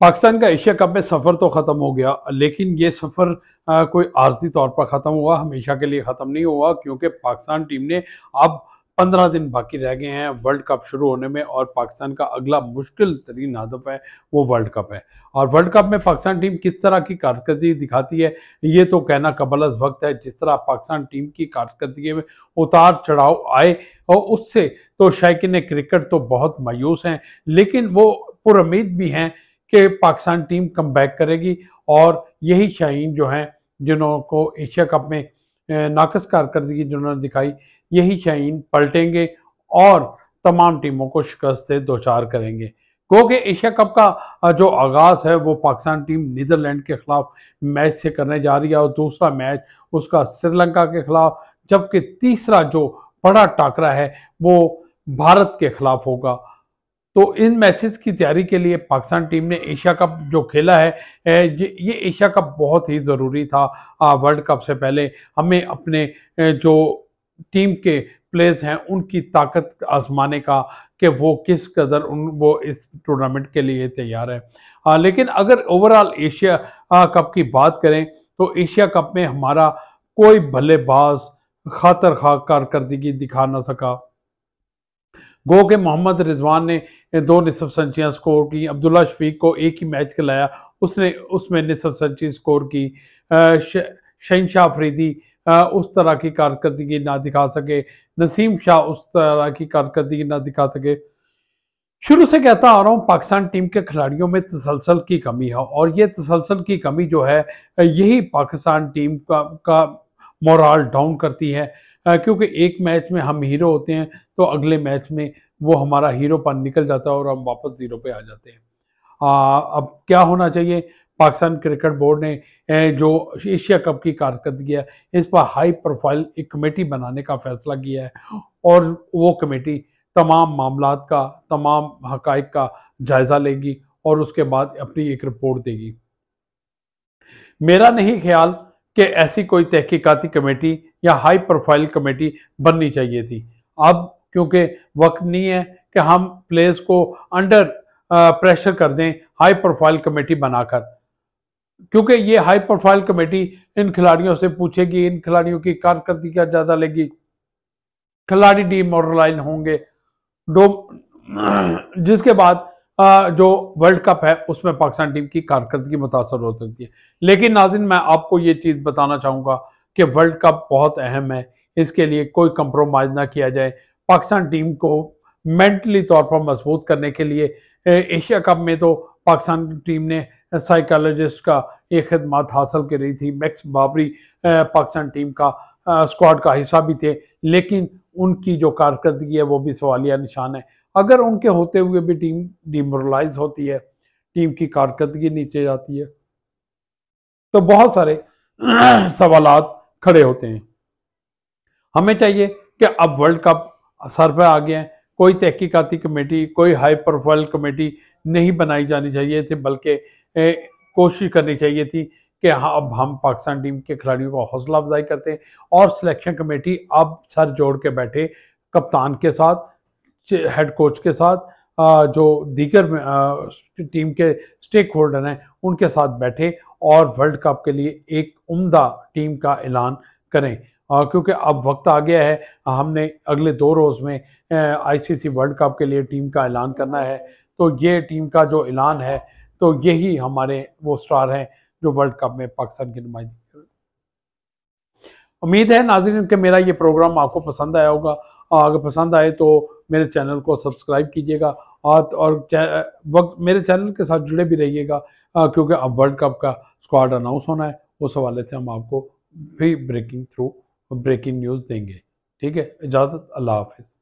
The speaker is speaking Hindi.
पाकिस्तान का एशिया कप में सफ़र तो ख़त्म हो गया लेकिन ये सफ़र कोई आर्जी तौर पर ख़त्म हुआ हमेशा के लिए ख़त्म नहीं हुआ क्योंकि पाकिस्तान टीम ने अब पंद्रह दिन बाकी रह गए हैं वर्ल्ड कप शुरू होने में और पाकिस्तान का अगला मुश्किल तरीन हदफ है वो वर्ल्ड कप है और वर्ल्ड कप में पाकिस्तान टीम किस तरह की कारकर्दगी दिखाती है ये तो कहना कबल वक्त है जिस तरह पाकिस्तान टीम की कारकर्दगी में उतार चढ़ाव आए और उससे तो शायक क्रिकेट तो बहुत मायूस हैं लेकिन वो पुरमीद भी हैं कि पाकिस्तान टीम कम करेगी और यही शाहीन जो हैं को एशिया कप में नाकस कारकर्दगी जिन्होंने दिखाई यही शाहीन पलटेंगे और तमाम टीमों को शिकस्त से दो चार करेंगे क्योंकि एशिया कप का जो आगाज़ है वो पाकिस्तान टीम नीदरलैंड के ख़िलाफ़ मैच से करने जा रही है और दूसरा मैच उसका श्रीलंका के ख़िलाफ़ जबकि तीसरा जो बड़ा टाकरा है वो भारत के ख़िलाफ़ होगा तो इन मैचेस की तैयारी के लिए पाकिस्तान टीम ने एशिया कप जो खेला है ये एशिया कप बहुत ही ज़रूरी था वर्ल्ड कप से पहले हमें अपने जो टीम के प्लेयर्स हैं उनकी ताकत आजमाने का कि वो किस कदर उन वो इस टूर्नामेंट के लिए तैयार है आ, लेकिन अगर ओवरऑल एशिया कप की बात करें तो एशिया कप में हमारा कोई भलेबाज खातर खा कारदगी दिखा ना सका गो के मोहम्मद रिजवान ने दो निसफ सेंचुरियाँ स्कोर की अब्दुल्ला शफीक को एक ही मैच खिलाया उसने उसमें निसफ सेंचुरी स्कोर की शहनशाह अफरीदी उस तरह की कारकर्दगी ना दिखा सके नसीम शाह उस तरह की कारकर्दगी ना दिखा सके शुरू से कहता आ रहा हूँ पाकिस्तान टीम के खिलाड़ियों में तसलसल की कमी है और ये तसलसल की कमी जो है यही पाकिस्तान टीम का का मोरल डाउन करती है क्योंकि एक मैच में हम हीरो होते हैं तो अगले मैच में वो हमारा हीरोपन निकल जाता है और हम वापस ज़ीरो पे आ जाते हैं आ, अब क्या होना चाहिए पाकिस्तान क्रिकेट बोर्ड ने जो एशिया कप की कारकर्दगी है इस पर हाई प्रोफाइल एक कमेटी बनाने का फैसला किया है और वो कमेटी तमाम मामला का तमाम हक़ का जायज़ा लेगी और उसके बाद अपनी एक रिपोर्ट देगी मेरा नहीं ख्याल कि ऐसी कोई तहकीकती कमेटी या हाई प्रोफाइल कमेटी बननी चाहिए थी अब क्योंकि वक्त नहीं है कि हम प्लेस को अंडर प्रेशर कर दें हाई प्रोफाइल कमेटी बनाकर क्योंकि ये हाई प्रोफाइल कमेटी इन खिलाड़ियों से पूछेगी इन खिलाड़ियों की कारकर्दगी क्या ज्यादा लेगी खिलाड़ी डीमोरलाइज होंगे डो जिसके बाद जो वर्ल्ड कप है उसमें पाकिस्तान टीम की कारकर्दगी मुतासर हो सकती है लेकिन नाजिन मैं आपको ये चीज़ बताना चाहूंगा कि वर्ल्ड कप बहुत अहम है इसके लिए कोई कंप्रोमाइज़ ना किया जाए पाकिस्तान टीम को मेंटली तौर पर मजबूत करने के लिए एशिया कप में तो पाकिस्तान टीम ने साइकोलॉजिस्ट का एक खदमात हासिल करी थी मैक्स बाबरी पाकिस्तान टीम का स्क्वाड का हिस्सा भी थे लेकिन उनकी जो कारकर्दगी है वो भी सवालिया निशान है अगर उनके होते हुए भी टीम डिमोरलाइज होती है टीम की कारकर्दगी नीचे जाती है तो बहुत सारे सवालात खड़े होते हैं हमें चाहिए कि अब वर्ल्ड कप सर पर आ गया है कोई तहकीकती कमेटी कोई हाई प्रोफाइल कमेटी नहीं बनाई जानी चाहिए थी बल्कि कोशिश करनी चाहिए थी कि हाँ अब हम पाकिस्तान टीम के खिलाड़ियों को हौसला अफजाई करते हैं और सिलेक्शन कमेटी अब सर जोड़ के बैठे कप्तान के साथ हेड कोच के साथ जो दीगर टीम के स्टेक होल्डर हैं उनके साथ बैठे और वर्ल्ड कप के लिए एक उम्दा टीम का ऐलान करें क्योंकि अब वक्त आ गया है हमने अगले दो रोज़ में आईसीसी वर्ल्ड कप के लिए टीम का ऐलान करना है तो ये टीम का जो ऐलान है तो यही हमारे वो स्टार हैं जो वर्ल्ड कप में पाकिस्तान की नुमाइंदगी उम्मीद है नाजरीन के मेरा ये प्रोग्राम आपको पसंद आया होगा अगर पसंद आए तो मेरे चैनल को सब्सक्राइब कीजिएगा और और वक्त मेरे चैनल के साथ जुड़े भी रहिएगा क्योंकि अब वर्ल्ड कप का स्क्वाड अनाउंस होना है उस हवाले से हम आपको भी ब्रेकिंग थ्रू ब्रेकिंग न्यूज़ देंगे ठीक है इजाज़त अल्लाह हाफिज़